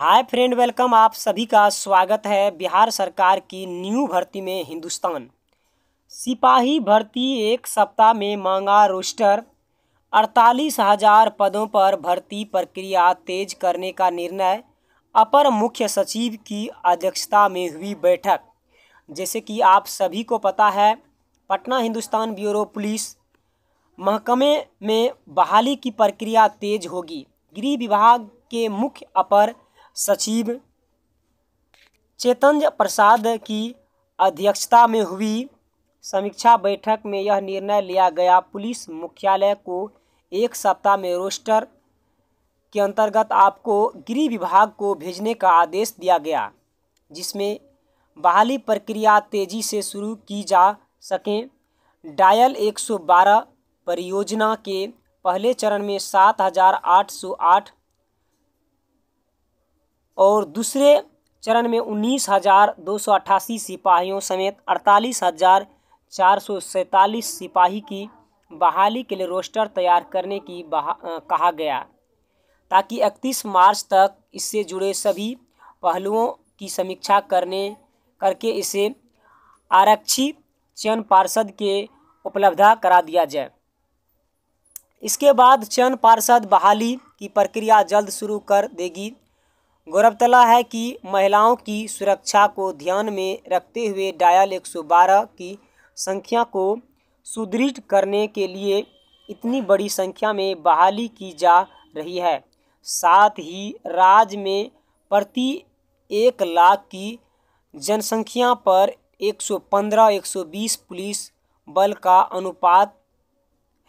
hi friend welcome आप सभी का स्वागत है बिहार सरकार की न्यू भर्ती में हिंदुस्तान सिपाही भर्ती एक सप्ताह में मांगा रोस्टर अड़तालीस हजार पदों पर भर्ती प्रक्रिया तेज करने का निर्णय अपर मुख्य सचिव की अध्यक्षता में हुई बैठक जैसे कि आप सभी को पता है पटना हिंदुस्तान ब्यूरो पुलिस महकमे में बहाली की प्रक्रिया तेज होगी गृह विभाग के मुख्य अपर सचिव चेतन्य प्रसाद की अध्यक्षता में हुई समीक्षा बैठक में यह निर्णय लिया गया पुलिस मुख्यालय को एक सप्ताह में रोस्टर के अंतर्गत आपको गृह विभाग को भेजने का आदेश दिया गया जिसमें बहाली प्रक्रिया तेजी से शुरू की जा सकें डायल 112 परियोजना के पहले चरण में 7,808 और दूसरे चरण में उन्नीस हजार दो सौ अट्ठासी सिपाहियों समेत अड़तालीस हजार चार सौ सैंतालीस सिपाही की बहाली के लिए रोस्टर तैयार करने की कहा गया ताकि 31 मार्च तक इससे जुड़े सभी पहलुओं की समीक्षा करने करके इसे आरक्षी चयन पार्षद के उपलब्धा करा दिया जाए इसके बाद चयन पार्षद बहाली की प्रक्रिया जल्द शुरू कर देगी गौरतला है कि महिलाओं की सुरक्षा को ध्यान में रखते हुए डायल 112 की संख्या को सुदृढ़ करने के लिए इतनी बड़ी संख्या में बहाली की जा रही है साथ ही राज्य में प्रति एक लाख की जनसंख्या पर 115-120 पुलिस बल का अनुपात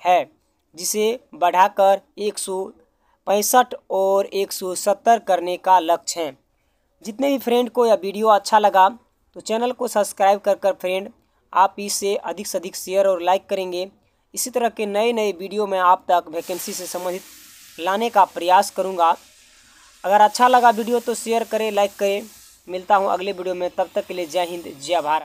है जिसे बढ़ाकर 100 पैंसठ और 170 करने का लक्ष्य है जितने भी फ्रेंड को यह वीडियो अच्छा लगा तो चैनल को सब्सक्राइब कर कर फ्रेंड आप इसे अधिक से अधिक शेयर और लाइक करेंगे इसी तरह के नए नए वीडियो में आप तक वैकेंसी से संबंधित लाने का प्रयास करूँगा अगर अच्छा लगा वीडियो तो शेयर करें लाइक करें मिलता हूँ अगले वीडियो में तब तक के लिए जय हिंद जय भारत